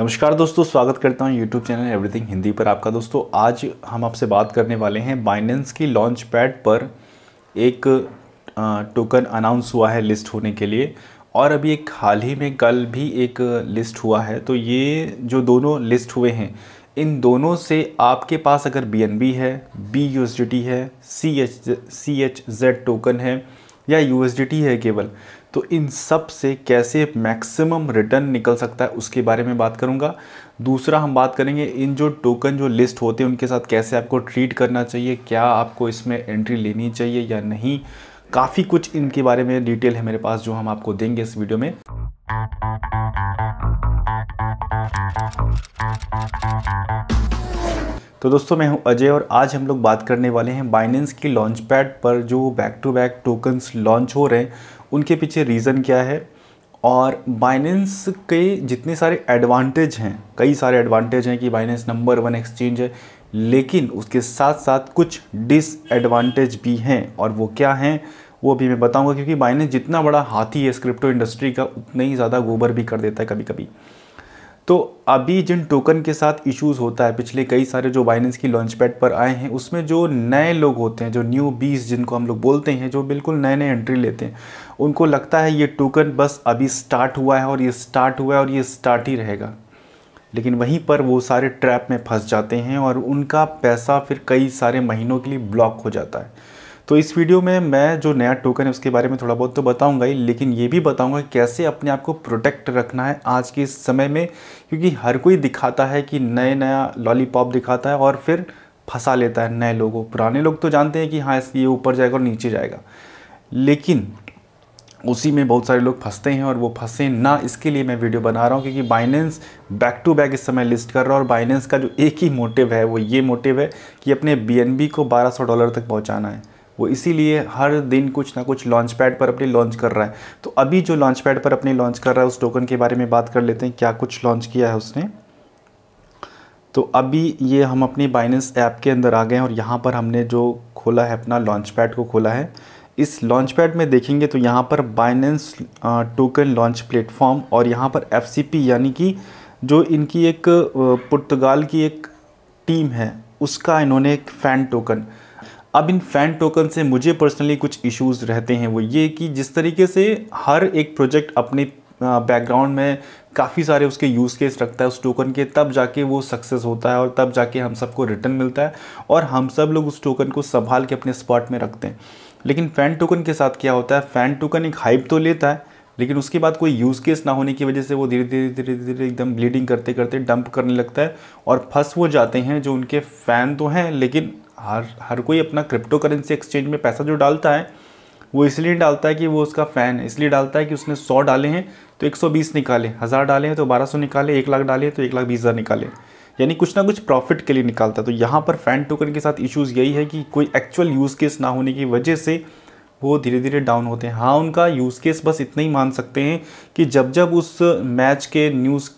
नमस्कार दोस्तों स्वागत करता हूं यूट्यूब चैनल एवरीथिंग हिंदी पर आपका दोस्तों आज हम आपसे बात करने वाले हैं बाइनेंस की लॉन्च पैड पर एक टोकन अनाउंस हुआ है लिस्ट होने के लिए और अभी एक हाल ही में कल भी एक लिस्ट हुआ है तो ये जो दोनों लिस्ट हुए हैं इन दोनों से आपके पास अगर बी है बी है C H C H Z token है या यू है केवल तो इन सब से कैसे मैक्सिमम रिटर्न निकल सकता है उसके बारे में बात करूंगा दूसरा हम बात करेंगे इन जो टोकन जो लिस्ट होते हैं उनके साथ कैसे आपको ट्रीट करना चाहिए क्या आपको इसमें एंट्री लेनी चाहिए या नहीं काफ़ी कुछ इनके बारे में डिटेल है मेरे पास जो हम आपको देंगे इस वीडियो में तो दोस्तों मैं हूं अजय और आज हम लोग बात करने वाले हैं बाइनेंस की लॉन्च पैड पर जो back to back tokens launch हो रहे हैं उनके पीछे रीज़न क्या है और बाइनेंस के जितने सारे एडवांटेज हैं कई सारे एडवांटेज हैं कि बाइनेंस नंबर वन एक्सचेंज है लेकिन उसके साथ साथ कुछ डिसएडवांटेज भी हैं और वो क्या हैं वो भी मैं बताऊंगा क्योंकि बाइनेंस जितना बड़ा हाथी है इस क्रिप्टो इंडस्ट्री का उतना ही ज़्यादा गोबर भी कर देता है कभी कभी तो अभी जिन टोकन के साथ इश्यूज होता है पिछले कई सारे जो बाइनेंस की लॉन्च पैड पर आए हैं उसमें जो नए लोग होते हैं जो न्यू बीस जिनको हम लोग बोलते हैं जो बिल्कुल नए नए एंट्री लेते हैं उनको लगता है ये टोकन बस अभी स्टार्ट हुआ है और ये स्टार्ट हुआ है और ये स्टार्ट ही रहेगा लेकिन वहीं पर वो सारे ट्रैप में फंस जाते हैं और उनका पैसा फिर कई सारे महीनों के लिए ब्लॉक हो जाता है तो इस वीडियो में मैं जो नया टोकन है उसके बारे में थोड़ा बहुत तो बताऊंगा ही लेकिन ये भी बताऊंगा कैसे अपने आप को प्रोटेक्ट रखना है आज के इस समय में क्योंकि हर कोई दिखाता है कि नए नया लॉलीपॉप दिखाता है और फिर फंसा लेता है नए लोगों पुराने लोग तो जानते हैं कि हाँ ये ऊपर जाएगा और नीचे जाएगा लेकिन उसी में बहुत सारे लोग फंसते हैं और वो फंसे ना इसके लिए मैं वीडियो बना रहा हूँ क्योंकि बाइनेंस बैक टू बैक इस समय लिस्ट कर रहा है और बाइनेंस का जो एक ही मोटिव है वो ये मोटिव है कि अपने बी को 1200 डॉलर तक पहुँचाना है वो इसीलिए हर दिन कुछ ना कुछ लॉन्च पैड पर अपने लॉन्च कर रहा है तो अभी जो लॉन्च पैड पर अपने लॉन्च कर रहा है उस टोकन के बारे में बात कर लेते हैं क्या कुछ लॉन्च किया है उसने तो अभी ये हम अपने बाइनेंस ऐप के अंदर आ गए हैं और यहाँ पर हमने जो खोला है अपना लॉन्च पैड को खोला है इस लॉन्च पैड में देखेंगे तो यहाँ पर बाइनेंस टोकन लॉन्च प्लेटफॉर्म और यहाँ पर एफ यानी कि जो इनकी एक पुर्तगाल की एक टीम है उसका इन्होंने एक फ़ैन टोकन अब इन फ़ैन टोकन से मुझे पर्सनली कुछ इश्यूज़ रहते हैं वो ये कि जिस तरीके से हर एक प्रोजेक्ट अपने बैकग्राउंड में काफ़ी सारे उसके यूज़ केस रखता है उस टोकन के तब जाके वो सक्सेस होता है और तब जाके हम सबको रिटर्न मिलता है और हम सब लोग उस टोकन को संभाल के अपने स्पॉट में रखते हैं लेकिन फ़ैन टोकन के साथ क्या होता है फ़ैन टोकन एक हाइप तो लेता है लेकिन उसके बाद कोई यूज़ केस ना होने की वजह से वो धीरे धीरे धीरे धीरे एकदम ब्लीडिंग करते करते डंप करने लगता है और फंस वो जाते हैं जो उनके फ़ैन तो हैं लेकिन हर हर कोई अपना क्रिप्टो करेंसी एक्सचेंज में पैसा जो डालता है वो इसलिए डालता है कि वो उसका फ़ैन है इसलिए डालता है कि उसने सौ डाले हैं तो एक सौ बीस निकाले हज़ार डाले हैं तो बारह सौ निकाले एक लाख डाले तो एक लाख बीस हज़ार निकाले यानी कुछ ना कुछ प्रॉफिट के लिए निकालता है तो यहाँ पर फ़ैन टोकन के साथ इश्यूज़ यही है कि कोई एक्चुअल यूज़ केस ना होने की वजह से वो धीरे धीरे डाउन होते हैं हाँ उनका यूज़ केस बस इतना ही मान सकते हैं कि जब जब उस मैच के न्यूज़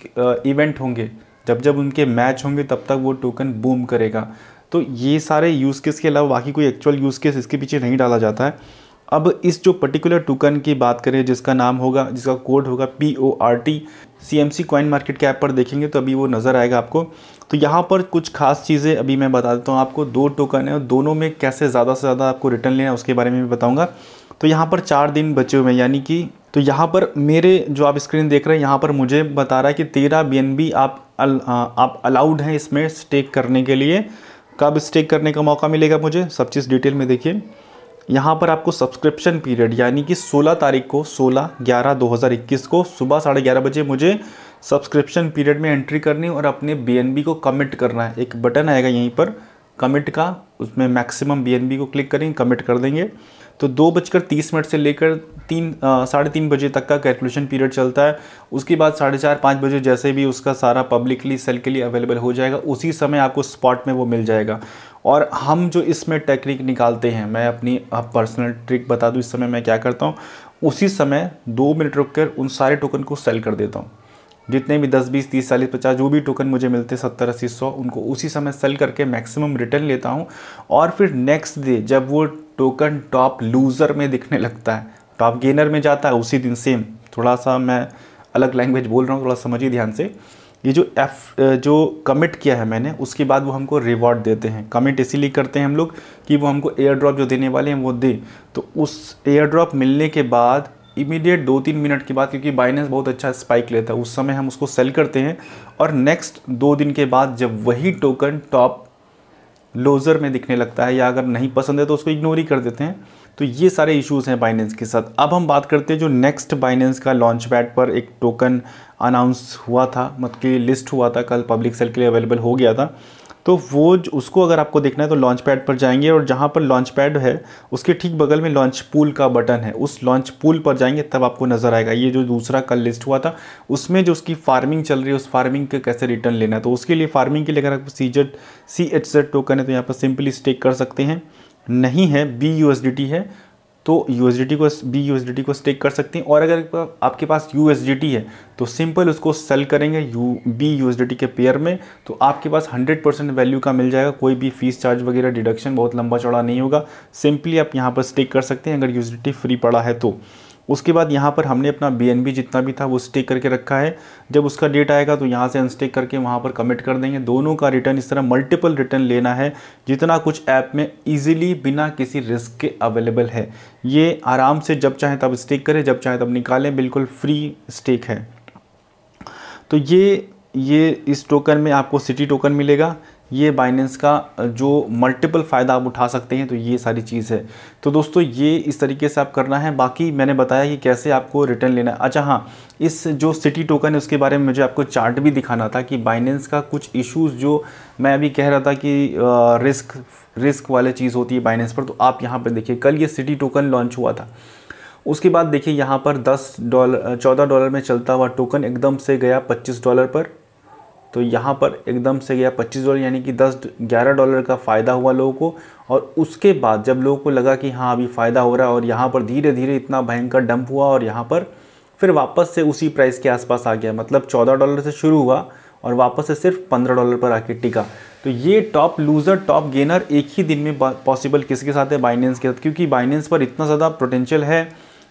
इवेंट होंगे जब जब उनके मैच होंगे तब तक वो टोकन बूम करेगा तो ये सारे यूज़ केस के अलावा बाकी कोई एक्चुअल यूज़ केस इसके पीछे नहीं डाला जाता है अब इस जो पर्टिकुलर टोकन की बात करें जिसका नाम होगा जिसका कोड होगा P O R T C M C coin market के ऐप पर देखेंगे तो अभी वो नज़र आएगा आपको तो यहाँ पर कुछ खास चीज़ें अभी मैं बता देता हूँ आपको दो टोकन है और दोनों में कैसे ज़्यादा से ज़्यादा आपको रिटर्न लेना है उसके बारे में भी बताऊँगा तो यहाँ पर चार दिन बचे हुए हैं यानी कि तो यहाँ पर मेरे जो आप स्क्रीन देख रहे हैं यहाँ पर मुझे बता रहा है कि तेरह बी आप अल, आप अलाउड हैं इसमें स्टेक करने के लिए कब स्टेक करने का मौका मिलेगा मुझे सब चीज़ डिटेल में देखिए यहाँ पर आपको सब्सक्रिप्शन पीरियड यानी कि 16 तारीख को 16 ग्यारह 2021 को सुबह साढ़े ग्यारह बजे मुझे सब्सक्रिप्शन पीरियड में एंट्री करनी और अपने बी को कमिट करना है एक बटन आएगा यहीं पर कमिट का उसमें मैक्सिमम बी को क्लिक करेंगे कमिट कर देंगे तो दो बजकर तीस मिनट से लेकर तीन साढ़े तीन बजे तक का कैलकुलेशन पीरियड चलता है उसके बाद साढ़े चार पाँच बजे जैसे भी उसका सारा पब्लिकली सेल के लिए अवेलेबल हो जाएगा उसी समय आपको स्पॉट में वो मिल जाएगा और हम जो इसमें टेक्निक निकालते हैं मैं अपनी पर्सनल ट्रिक बता दूँ इस समय मैं क्या करता हूँ उसी समय दो मिनट रुक कर उन सारे टोकन को सेल कर देता हूँ जितने भी दस बीस तीस चालीस पचास जो भी टोकन मुझे मिलते हैं सत्तर अस्सी सौ उनको उसी समय सेल करके मैक्सिमम रिटर्न लेता हूँ और फिर नेक्स्ट डे जब वो टोकन टॉप लूज़र में दिखने लगता है टॉप गेनर में जाता है उसी दिन सेम थोड़ा सा मैं अलग लैंग्वेज बोल रहा हूँ थोड़ा समझिए ध्यान से ये जो एफ जो कमिट किया है मैंने उसके बाद वो हमको रिवॉर्ड देते हैं कमिट इसीलिए करते हैं हम लोग कि वो हमको एयर ड्रॉप जो देने वाले हैं वो दे तो उस एयर ड्रॉप मिलने के बाद इमीडिएट दो तीन मिनट के बाद क्योंकि बाइनेंस बहुत अच्छा स्पाइक लेता है उस समय हम उसको सेल करते हैं और नेक्स्ट दो दिन के बाद जब वही टोकन टॉप लोजर में दिखने लगता है या अगर नहीं पसंद है तो उसको इग्नोर ही कर देते हैं तो ये सारे इश्यूज़ हैं बाइनेंस के साथ अब हम बात करते हैं जो नेक्स्ट बाइनेंस का लॉन्च पैड पर एक टोकन अनाउंस हुआ था मतलब कि लिस्ट हुआ था कल पब्लिक सेल के लिए अवेलेबल हो गया था तो वो उसको अगर आपको देखना है तो लॉन्च पैड पर जाएंगे और जहाँ पर लॉन्च पैड है उसके ठीक बगल में लॉन्च पूल का बटन है उस लॉन्च पूल पर जाएंगे तब आपको नज़र आएगा ये जो दूसरा कल लिस्ट हुआ था उसमें जो उसकी फार्मिंग चल रही है उस फार्मिंग के कैसे रिटर्न लेना है तो उसके लिए फार्मिंग के लिए अगर आप C Z C H Z token है तो यहाँ पर सिंपली स्टेक कर सकते हैं नहीं है बी यू है तो यू को बी यू को स्टेक कर सकते हैं और अगर आपके पास यू है तो सिंपल उसको सेल करेंगे U B U K pair में तो आपके पास 100 परसेंट वैल्यू का मिल जाएगा कोई भी फीस चार्ज वगैरह डिडक्शन बहुत लंबा चौड़ा नहीं होगा सिंपली आप यहाँ पर स्टेक कर सकते हैं अगर यू फ्री पड़ा है तो उसके बाद यहाँ पर हमने अपना बी जितना भी था वो स्टेक करके रखा है जब उसका डेट आएगा तो यहाँ से अनस्टिक करके वहाँ पर कमिट कर देंगे दोनों का रिटर्न इस तरह मल्टीपल रिटर्न लेना है जितना कुछ ऐप में ईजिली बिना किसी रिस्क के अवेलेबल है ये आराम से जब चाहे तब स्टेक करें जब चाहे तब निकालें बिल्कुल फ्री स्टेक है तो ये ये इस टोकन में आपको सिटी टोकन मिलेगा ये बाइनेंस का जो मल्टीपल फ़ायदा आप उठा सकते हैं तो ये सारी चीज़ है तो दोस्तों ये इस तरीके से आप करना है बाकी मैंने बताया कि कैसे आपको रिटर्न लेना है अच्छा हाँ इस जो सिटी टोकन है उसके बारे में मुझे आपको चार्ट भी दिखाना था कि बाइनेंस का कुछ इश्यूज़ जो मैं अभी कह रहा था कि रिस्क रिस्क वाले चीज़ होती है बाइनेंस पर तो आप यहाँ पर देखिए कल ये सिटी टोकन लॉन्च हुआ था उसके बाद देखिए यहाँ पर 10 डॉलर 14 डॉलर में चलता हुआ टोकन एकदम से गया 25 डॉलर पर तो यहाँ पर एकदम से गया 25 डॉलर यानी कि 10 11 डॉलर का फ़ायदा हुआ लोगों को और उसके बाद जब लोगों को लगा कि हाँ अभी फ़ायदा हो रहा है और यहाँ पर धीरे धीरे इतना भयंकर डंप हुआ और यहाँ पर फिर वापस से उसी प्राइस के आसपास आ गया मतलब 14 डॉलर से शुरू हुआ और वापस से सिर्फ 15 डॉलर पर आके टिका तो ये टॉप लूज़र टॉप गेनर एक ही दिन में पॉसिबल किसके साथ है बाइनेंस के साथ क्योंकि बाइनेंस पर इतना ज़्यादा पोटेंशियल है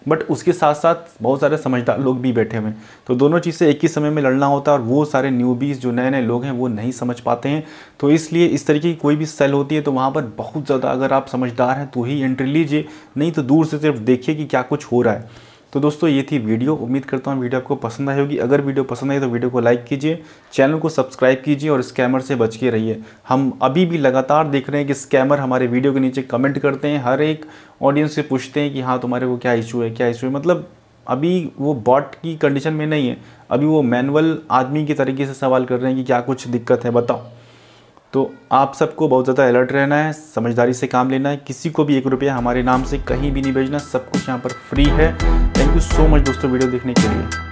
बट उसके साथ साथ बहुत सारे समझदार लोग भी बैठे हुए हैं तो दोनों चीज़ से एक ही समय में लड़ना होता है और वो सारे न्यूबीज जो नए नए लोग हैं वो नहीं समझ पाते हैं तो इसलिए इस तरीके की कोई भी सेल होती है तो वहाँ पर बहुत ज़्यादा अगर आप समझदार हैं तो ही एंट्री लीजिए नहीं तो दूर से सिर्फ देखिए कि क्या कुछ हो रहा है तो दोस्तों ये थी वीडियो उम्मीद करता हूँ वीडियो आपको पसंद आई होगी अगर वीडियो पसंद आई तो वीडियो को लाइक कीजिए चैनल को सब्सक्राइब कीजिए और स्कैमर से बच के रहिए हम अभी भी लगातार देख रहे हैं कि स्कैमर हमारे वीडियो के नीचे कमेंट करते हैं हर एक ऑडियंस से पूछते हैं कि हाँ तुम्हारे को क्या इशू है क्या इशू है मतलब अभी वो बॉट की कंडीशन में नहीं है अभी वो मैनुअल आदमी के तरीके से सवाल कर रहे हैं कि क्या कुछ दिक्कत है बताओ तो आप सबको बहुत ज़्यादा अलर्ट रहना है समझदारी से काम लेना है किसी को भी एक रुपया हमारे नाम से कहीं भी नहीं भेजना सब कुछ यहाँ पर फ्री है थैंक यू सो मच दोस्तों वीडियो देखने के लिए